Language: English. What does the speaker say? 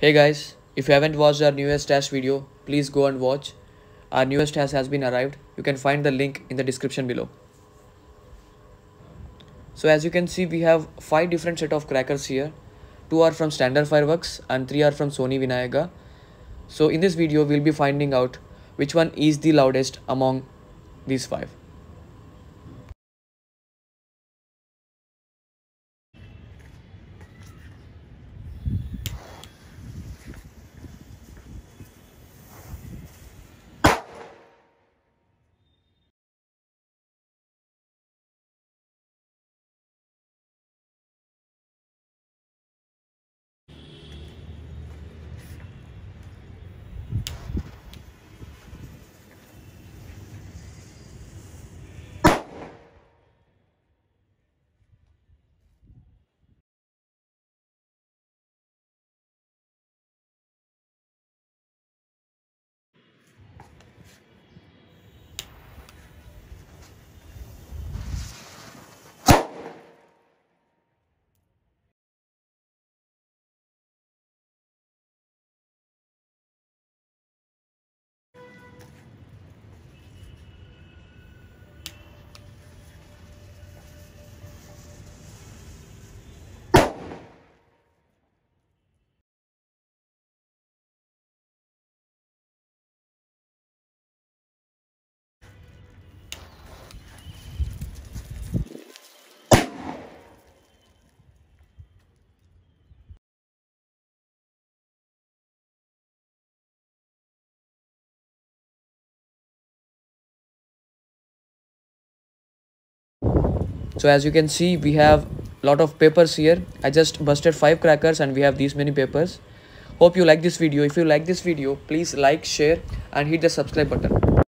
Hey guys, if you haven't watched our newest Dash video, please go and watch. Our newest Dash has been arrived. You can find the link in the description below. So as you can see, we have 5 different set of crackers here. 2 are from Standard Fireworks and 3 are from Sony Vinayaga. So in this video, we'll be finding out which one is the loudest among these 5. so as you can see we have a lot of papers here i just busted five crackers and we have these many papers hope you like this video if you like this video please like share and hit the subscribe button